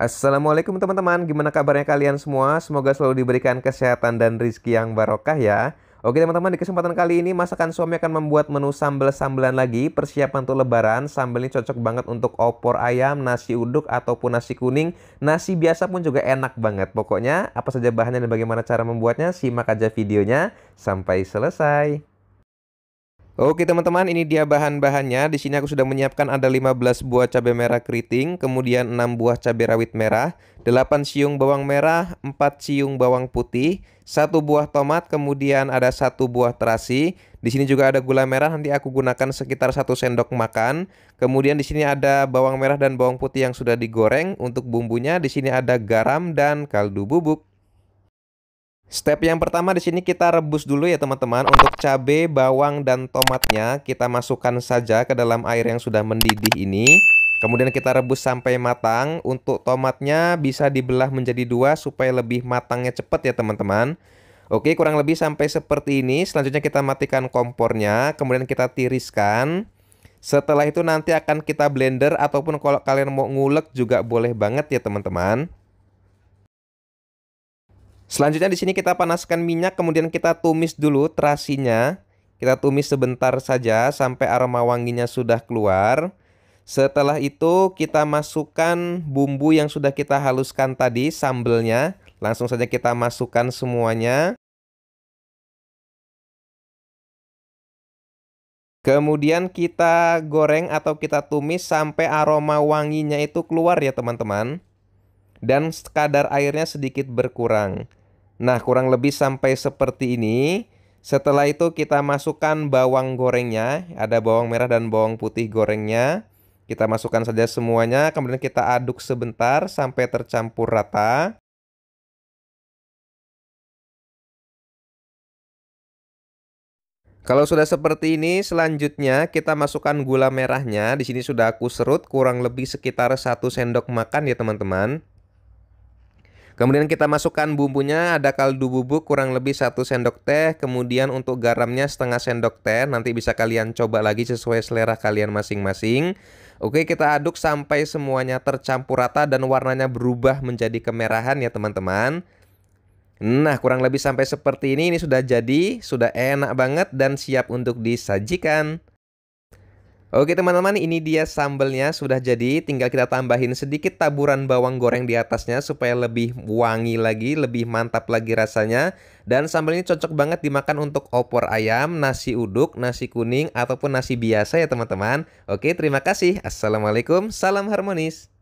Assalamualaikum teman-teman, gimana kabarnya kalian semua? Semoga selalu diberikan kesehatan dan rizki yang barokah ya. Oke teman-teman, di kesempatan kali ini masakan suami akan membuat menu sambal-sambelan lagi. Persiapan untuk lebaran, sambal ini cocok banget untuk opor ayam, nasi uduk, ataupun nasi kuning. Nasi biasa pun juga enak banget. Pokoknya apa saja bahannya dan bagaimana cara membuatnya, simak aja videonya sampai selesai. Oke teman-teman, ini dia bahan-bahannya. Di sini aku sudah menyiapkan ada 15 buah cabai merah keriting, kemudian 6 buah cabai rawit merah, 8 siung bawang merah, 4 siung bawang putih, 1 buah tomat, kemudian ada 1 buah terasi. Di sini juga ada gula merah, nanti aku gunakan sekitar 1 sendok makan. Kemudian di sini ada bawang merah dan bawang putih yang sudah digoreng. Untuk bumbunya di sini ada garam dan kaldu bubuk. Step yang pertama di sini kita rebus dulu ya teman-teman untuk cabai, bawang dan tomatnya kita masukkan saja ke dalam air yang sudah mendidih ini. Kemudian kita rebus sampai matang. Untuk tomatnya bisa dibelah menjadi dua supaya lebih matangnya cepat ya teman-teman. Oke, kurang lebih sampai seperti ini. Selanjutnya kita matikan kompornya, kemudian kita tiriskan. Setelah itu nanti akan kita blender ataupun kalau kalian mau ngulek juga boleh banget ya teman-teman. Selanjutnya di sini kita panaskan minyak, kemudian kita tumis dulu terasinya. Kita tumis sebentar saja sampai aroma wanginya sudah keluar. Setelah itu kita masukkan bumbu yang sudah kita haluskan tadi, sambelnya. Langsung saja kita masukkan semuanya. Kemudian kita goreng atau kita tumis sampai aroma wanginya itu keluar ya teman-teman. Dan kadar airnya sedikit berkurang. Nah, kurang lebih sampai seperti ini. Setelah itu kita masukkan bawang gorengnya, ada bawang merah dan bawang putih gorengnya. Kita masukkan saja semuanya, kemudian kita aduk sebentar sampai tercampur rata. Kalau sudah seperti ini, selanjutnya kita masukkan gula merahnya. Di sini sudah aku serut kurang lebih sekitar 1 sendok makan ya teman-teman. Kemudian kita masukkan bumbunya, ada kaldu bubuk kurang lebih 1 sendok teh, kemudian untuk garamnya setengah sendok teh, nanti bisa kalian coba lagi sesuai selera kalian masing-masing. Oke, kita aduk sampai semuanya tercampur rata dan warnanya berubah menjadi kemerahan ya teman-teman. Nah, kurang lebih sampai seperti ini, ini sudah jadi, sudah enak banget dan siap untuk disajikan. Oke teman-teman, ini dia sambelnya sudah jadi. Tinggal kita tambahin sedikit taburan bawang goreng di atasnya supaya lebih wangi lagi, lebih mantap lagi rasanya. Dan sambal ini cocok banget dimakan untuk opor ayam, nasi uduk, nasi kuning, ataupun nasi biasa ya teman-teman. Oke, terima kasih. Assalamualaikum, salam harmonis.